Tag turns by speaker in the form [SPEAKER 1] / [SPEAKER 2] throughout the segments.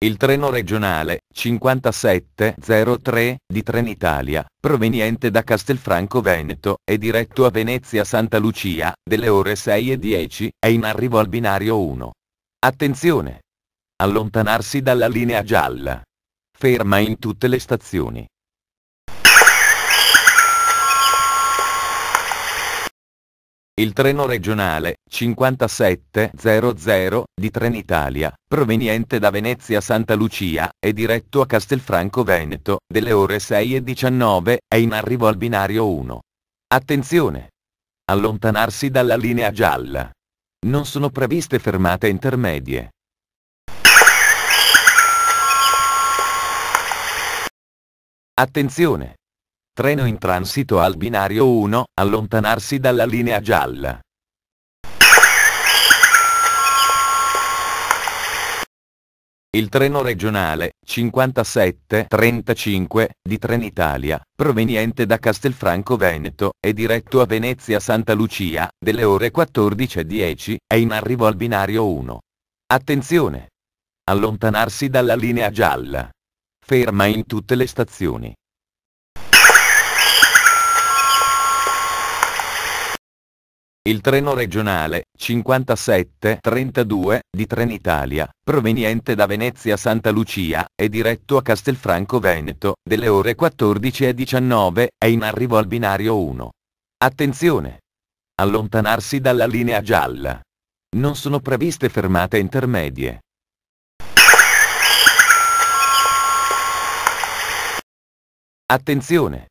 [SPEAKER 1] Il treno regionale 5703 di Trenitalia, proveniente da Castelfranco Veneto e diretto a Venezia Santa Lucia, delle ore 6 e 10, è in arrivo al binario 1. Attenzione! Allontanarsi dalla linea gialla. Ferma in tutte le stazioni. Il treno regionale 5700 di Trenitalia, proveniente da Venezia Santa Lucia, è diretto a Castelfranco Veneto, delle ore 6.19, è in arrivo al binario 1. Attenzione! Allontanarsi dalla linea gialla. Non sono previste fermate intermedie. Attenzione! Treno in transito al binario 1, allontanarsi dalla linea gialla. Il treno regionale 5735 di Trenitalia, proveniente da Castelfranco Veneto e diretto a Venezia Santa Lucia, delle ore 14.10, è in arrivo al binario 1. Attenzione! Allontanarsi dalla linea gialla. Ferma in tutte le stazioni. Il treno regionale 5732 di Trenitalia, proveniente da Venezia Santa Lucia, è diretto a Castelfranco Veneto, delle ore 14 e 19, è in arrivo al binario 1. Attenzione! Allontanarsi dalla linea gialla. Non sono previste fermate intermedie. Attenzione!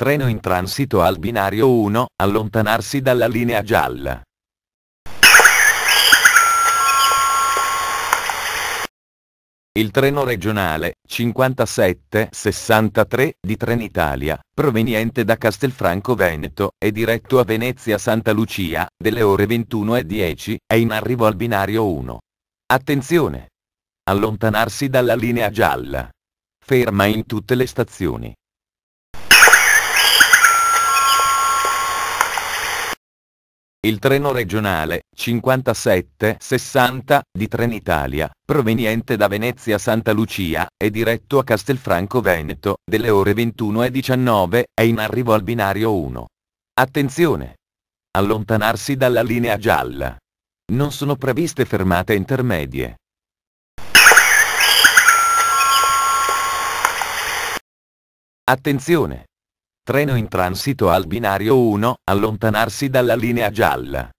[SPEAKER 1] Treno in transito al binario 1, allontanarsi dalla linea gialla. Il treno regionale 5763 di Trenitalia, proveniente da Castelfranco Veneto è diretto a Venezia Santa Lucia, delle ore 21.10, è in arrivo al binario 1. Attenzione! Allontanarsi dalla linea gialla. Ferma in tutte le stazioni. il treno regionale 5760 di Trenitalia, proveniente da Venezia Santa Lucia, è diretto a Castelfranco Veneto, delle ore 21 e 19, è in arrivo al binario 1. Attenzione! Allontanarsi dalla linea gialla. Non sono previste fermate intermedie. Attenzione! treno in transito al binario 1, allontanarsi dalla linea gialla.